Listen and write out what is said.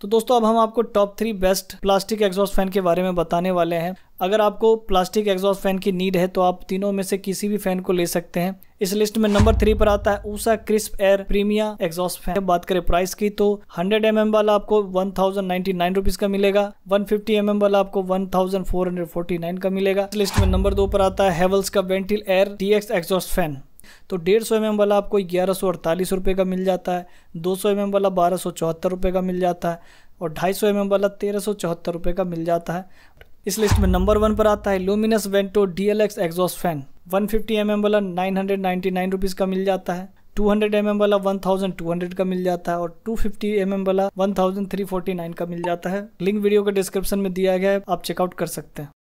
तो दोस्तों अब हम आपको top three best plastic exhaust fan के बारे में बताने वाले हैं अगर आपको प्लास्टिक एग्जॉस्ट फैन की नीड है तो आप तीनों में से किसी भी फैन को ले सकते हैं इस लिस्ट में नंबर थ्री पर आता है Usha Crisp Air Premia exhaust fan बात करें प्राइस की तो 100 एम mm वाला आपको 1099 थाउजेंड का मिलेगा 150 एम mm वाला आपको 1449 का मिलेगा इस लिस्ट में नंबर दो पर आता है हेवल्स का Ventil Air T exhaust fan तो डेढ़ सौ एम वाला आपको ग्यारह सौ अड़तालीस रुपये का मिल जाता है दो सौ एम वाला बारह सौ चौहत्तर रुपये का मिल जाता है और ढाई सौ एम वाला तेरह सौ चौहत्तर रुपये का मिल जाता है इस लिस्ट में नंबर वन पर आता है Luminous Vento D L X exhaust fan one fifty M वाला nine hundred ninety nine rupees का मिल जाता है टू हंड्रेड एम एम वाला वन थाउजेंड टू हंड्रेड का मिल जाता है और टू फिफ्टी एम एम वाला one thousand three forty nine का मिल जाता है लिंक वीडियो के डिस्क्रिप्शन में दिया गया है आप चेकआउट कर सकते हैं